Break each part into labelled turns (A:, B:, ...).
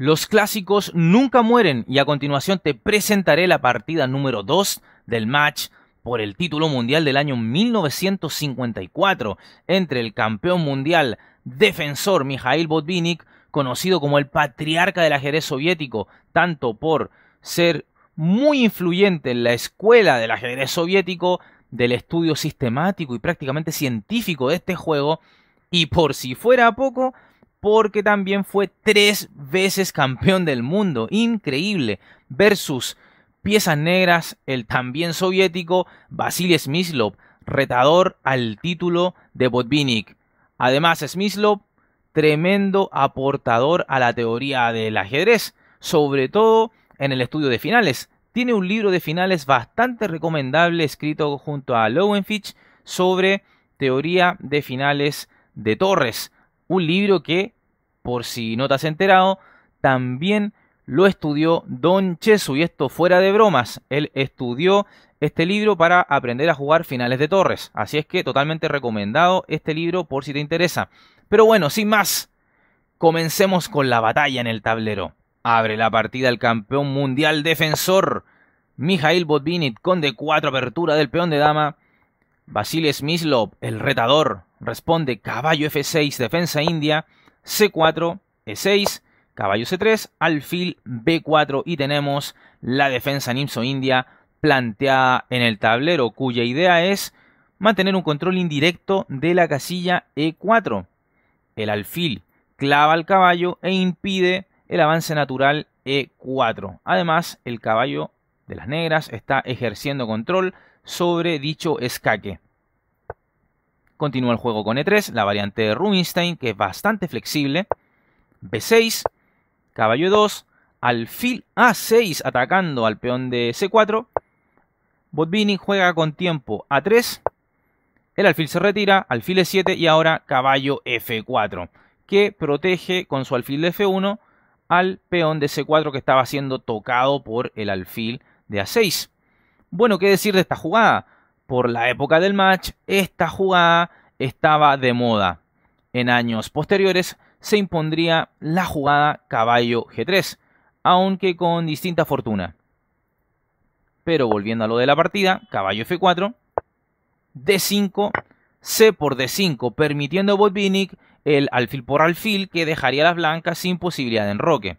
A: Los clásicos nunca mueren y a continuación te presentaré la partida número 2 del match por el título mundial del año 1954 entre el campeón mundial defensor Mikhail Botvinnik, conocido como el patriarca del ajedrez soviético, tanto por ser muy influyente en la escuela del ajedrez soviético, del estudio sistemático y prácticamente científico de este juego, y por si fuera poco, porque también fue tres veces campeón del mundo. Increíble. Versus piezas negras, el también soviético Vasily Smyslov, retador al título de Botvinnik. Además, Smyslov, tremendo aportador a la teoría del ajedrez, sobre todo en el estudio de finales. Tiene un libro de finales bastante recomendable escrito junto a Lowenfitch sobre teoría de finales de torres un libro que, por si no te has enterado, también lo estudió Don Chesu, y esto fuera de bromas, él estudió este libro para aprender a jugar finales de torres, así es que totalmente recomendado este libro por si te interesa. Pero bueno, sin más, comencemos con la batalla en el tablero. Abre la partida el campeón mundial defensor, Mijail Botvinnik, con de 4 apertura del peón de dama, Basile Smyslov, el retador, responde caballo F6, defensa india, C4, E6, caballo C3, alfil B4 y tenemos la defensa Nimso India planteada en el tablero cuya idea es mantener un control indirecto de la casilla E4. El alfil clava al caballo e impide el avance natural E4. Además, el caballo de las negras está ejerciendo control sobre dicho escaque. Continúa el juego con E3, la variante de Rubinstein, que es bastante flexible. B6, caballo 2, alfil A6 atacando al peón de C4. Botvinnik juega con tiempo A3. El alfil se retira, alfil E7 y ahora caballo F4, que protege con su alfil de F1 al peón de C4 que estaba siendo tocado por el alfil de A6. Bueno, ¿qué decir de esta jugada? Por la época del match, esta jugada estaba de moda. En años posteriores se impondría la jugada caballo G3, aunque con distinta fortuna. Pero volviendo a lo de la partida, caballo F4, D5, C por D5, permitiendo a Botvinnik el alfil por alfil que dejaría a las blancas sin posibilidad de enroque.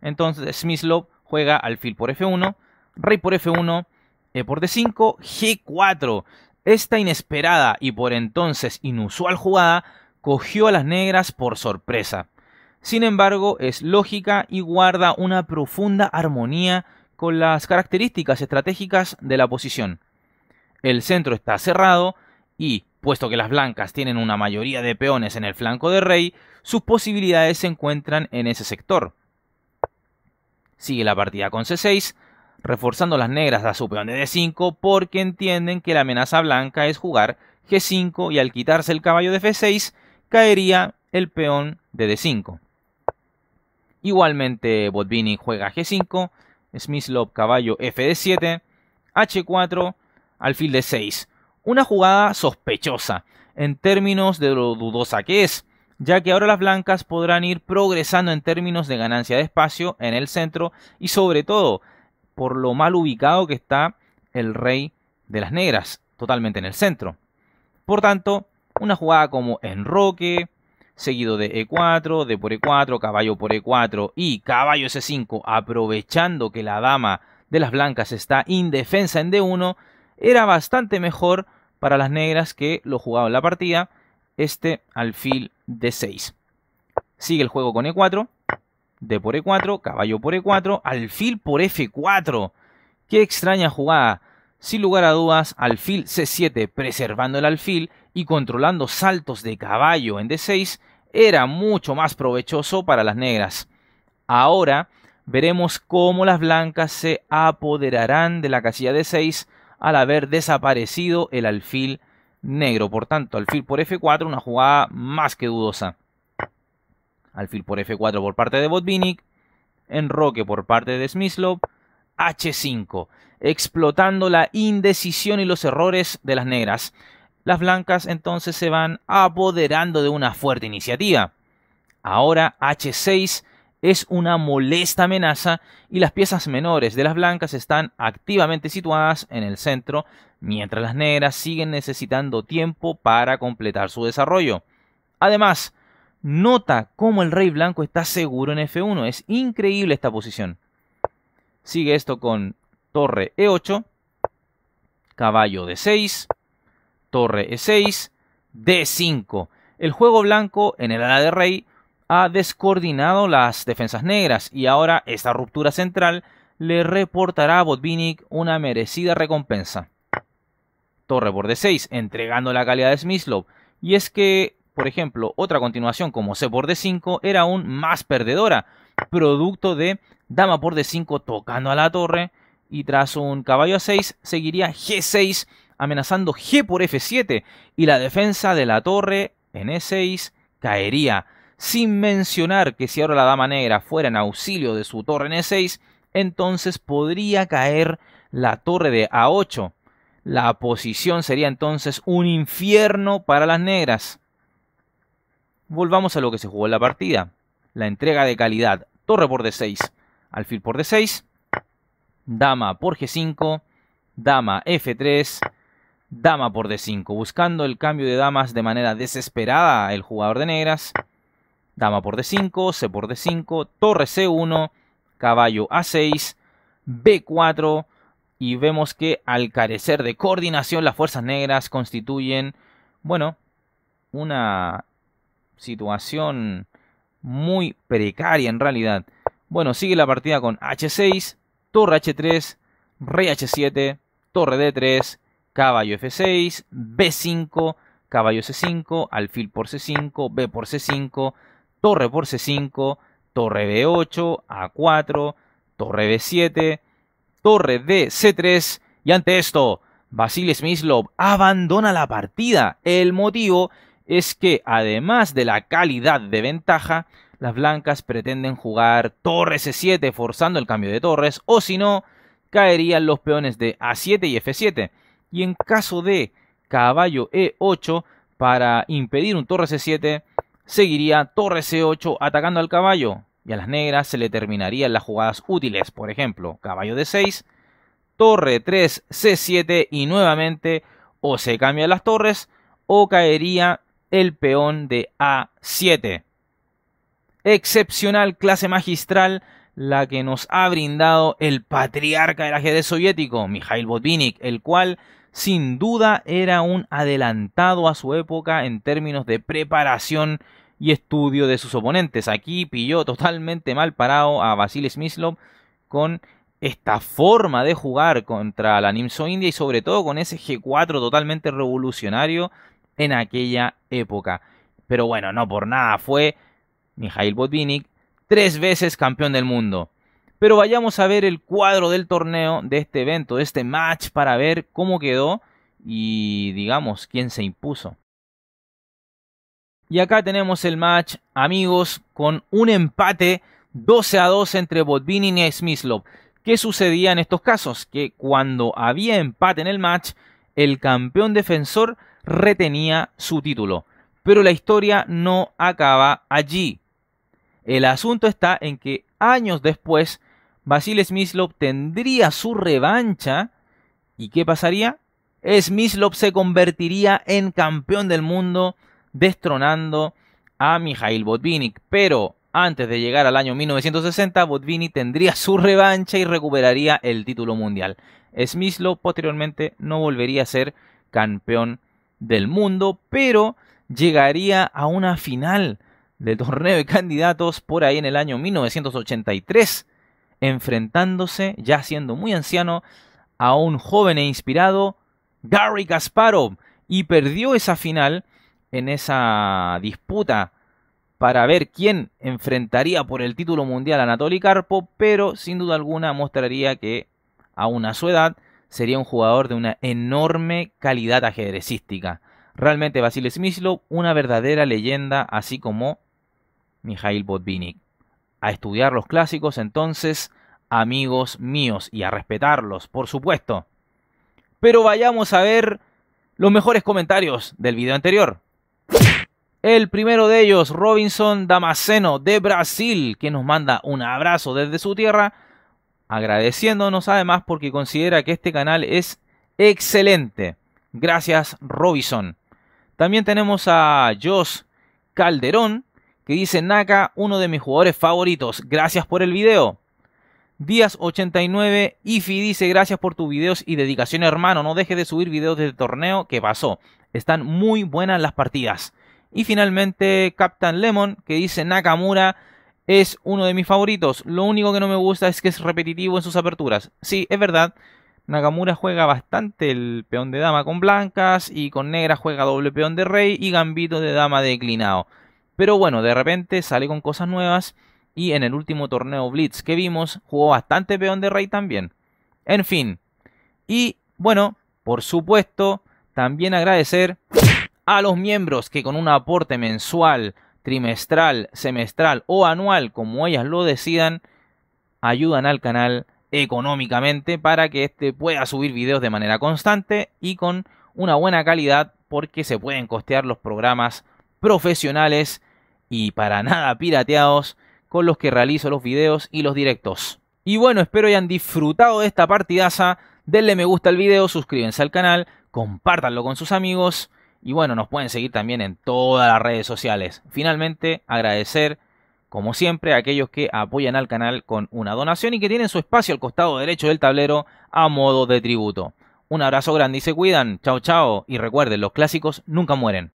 A: Entonces Smyslov juega alfil por F1, rey por F1, e por D5, G4. Esta inesperada y por entonces inusual jugada cogió a las negras por sorpresa. Sin embargo, es lógica y guarda una profunda armonía con las características estratégicas de la posición. El centro está cerrado y, puesto que las blancas tienen una mayoría de peones en el flanco de rey, sus posibilidades se encuentran en ese sector. Sigue la partida con C6, reforzando las negras a su peón de D5 porque entienden que la amenaza blanca es jugar G5 y al quitarse el caballo de F6 caería el peón de D5. Igualmente Botvinnik juega G5, Smithlop caballo F 7, H4, alfil de 6. Una jugada sospechosa en términos de lo dudosa que es, ya que ahora las blancas podrán ir progresando en términos de ganancia de espacio en el centro y sobre todo por lo mal ubicado que está el rey de las negras, totalmente en el centro. Por tanto, una jugada como enroque, seguido de E4, D por E4, caballo por E4 y caballo S5, aprovechando que la dama de las blancas está indefensa en D1, era bastante mejor para las negras que lo jugado en la partida, este alfil D6. Sigue el juego con E4, D por E4, caballo por E4, alfil por F4. Qué extraña jugada. Sin lugar a dudas, alfil C7 preservando el alfil y controlando saltos de caballo en D6 era mucho más provechoso para las negras. Ahora veremos cómo las blancas se apoderarán de la casilla D6 al haber desaparecido el alfil negro. Por tanto, alfil por F4, una jugada más que dudosa alfil por F4 por parte de Botvinnik, enroque por parte de Smyslov, H5, explotando la indecisión y los errores de las negras. Las blancas entonces se van apoderando de una fuerte iniciativa. Ahora H6 es una molesta amenaza y las piezas menores de las blancas están activamente situadas en el centro, mientras las negras siguen necesitando tiempo para completar su desarrollo. Además, Nota cómo el rey blanco está seguro en F1. Es increíble esta posición. Sigue esto con torre E8, caballo D6, torre E6, D5. El juego blanco en el ala de rey ha descoordinado las defensas negras y ahora esta ruptura central le reportará a Botvinnik una merecida recompensa. Torre por D6, entregando la calidad de Smyslov. Y es que por ejemplo, otra continuación como C por D5 era aún más perdedora, producto de dama por D5 tocando a la torre y tras un caballo a 6 seguiría G6 amenazando G por F7 y la defensa de la torre en E6 caería. Sin mencionar que si ahora la dama negra fuera en auxilio de su torre en E6, entonces podría caer la torre de A8. La posición sería entonces un infierno para las negras. Volvamos a lo que se jugó en la partida. La entrega de calidad. Torre por D6. Alfil por D6. Dama por G5. Dama F3. Dama por D5. Buscando el cambio de damas de manera desesperada el jugador de negras. Dama por D5. C por D5. Torre C1. Caballo A6. B4 y vemos que al carecer de coordinación las fuerzas negras constituyen, bueno, una situación muy precaria en realidad. Bueno, sigue la partida con H6, torre H3, rey H7, torre D3, caballo F6, B5, caballo C5, alfil por C5, B por C5, torre por C5, torre B8, A4, torre B7, torre D C3 y ante esto, Vasily Smyslov abandona la partida. El motivo es que además de la calidad de ventaja, las blancas pretenden jugar torre c7 e forzando el cambio de torres o si no caerían los peones de a7 y f7 y en caso de caballo e8 para impedir un torre c7 e seguiría torre e c8 atacando al caballo y a las negras se le terminarían las jugadas útiles por ejemplo caballo d6 torre 3 c7 y nuevamente o se cambian las torres o caería el peón de A7. Excepcional clase magistral la que nos ha brindado el patriarca del ajedrez soviético, Mikhail Botvinnik, el cual sin duda era un adelantado a su época en términos de preparación y estudio de sus oponentes. Aquí pilló totalmente mal parado a Vasily Smyslov con esta forma de jugar contra la Nimso India y sobre todo con ese G4 totalmente revolucionario en aquella época. Pero bueno, no por nada fue ...Mihail Botvinnik, tres veces campeón del mundo. Pero vayamos a ver el cuadro del torneo, de este evento, de este match, para ver cómo quedó y digamos quién se impuso. Y acá tenemos el match, amigos, con un empate 12 a 2 entre Botvinnik y Smyslov. ¿Qué sucedía en estos casos? Que cuando había empate en el match, el campeón defensor retenía su título. Pero la historia no acaba allí. El asunto está en que años después, Basil Smyslov tendría su revancha. ¿Y qué pasaría? Smyslov se convertiría en campeón del mundo, destronando a Mikhail Botvinnik. Pero antes de llegar al año 1960, Botvinnik tendría su revancha y recuperaría el título mundial. Smithlow posteriormente no volvería a ser campeón del mundo, pero llegaría a una final del torneo de candidatos por ahí en el año 1983, enfrentándose, ya siendo muy anciano, a un joven e inspirado Gary Kasparov y perdió esa final en esa disputa para ver quién enfrentaría por el título mundial a Anatoly Karpov, pero sin duda alguna mostraría que aún a su edad, sería un jugador de una enorme calidad ajedrecística. Realmente Vasily Smyslov, una verdadera leyenda, así como Mijail Botvinnik. A estudiar los clásicos entonces, amigos míos, y a respetarlos, por supuesto. Pero vayamos a ver los mejores comentarios del video anterior. El primero de ellos, Robinson Damasceno de Brasil, que nos manda un abrazo desde su tierra agradeciéndonos además porque considera que este canal es excelente. Gracias Robison. También tenemos a Jos Calderón que dice Naka, uno de mis jugadores favoritos. Gracias por el video. Días 89 Ifi dice gracias por tus videos y dedicación hermano. No dejes de subir videos del torneo que pasó. Están muy buenas las partidas. Y finalmente Captain Lemon que dice Nakamura es uno de mis favoritos. Lo único que no me gusta es que es repetitivo en sus aperturas. Sí, es verdad. Nakamura juega bastante el peón de dama con blancas y con negra juega doble peón de rey y gambito de dama declinado. Pero bueno, de repente sale con cosas nuevas y en el último torneo Blitz que vimos jugó bastante peón de rey también. En fin. Y bueno, por supuesto, también agradecer a los miembros que con un aporte mensual trimestral, semestral o anual, como ellas lo decidan, ayudan al canal económicamente para que éste pueda subir videos de manera constante y con una buena calidad porque se pueden costear los programas profesionales y para nada pirateados con los que realizo los videos y los directos. Y bueno, espero hayan disfrutado de esta partidaza. Denle me gusta al video, suscríbanse al canal, compártanlo con sus amigos y bueno, nos pueden seguir también en todas las redes sociales. Finalmente, agradecer, como siempre, a aquellos que apoyan al canal con una donación y que tienen su espacio al costado derecho del tablero a modo de tributo. Un abrazo grande y se cuidan. Chao, chao. Y recuerden, los clásicos nunca mueren.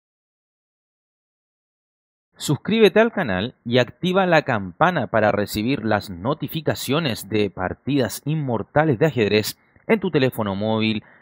A: Suscríbete al canal y activa la campana para recibir las notificaciones de partidas inmortales de ajedrez en tu teléfono móvil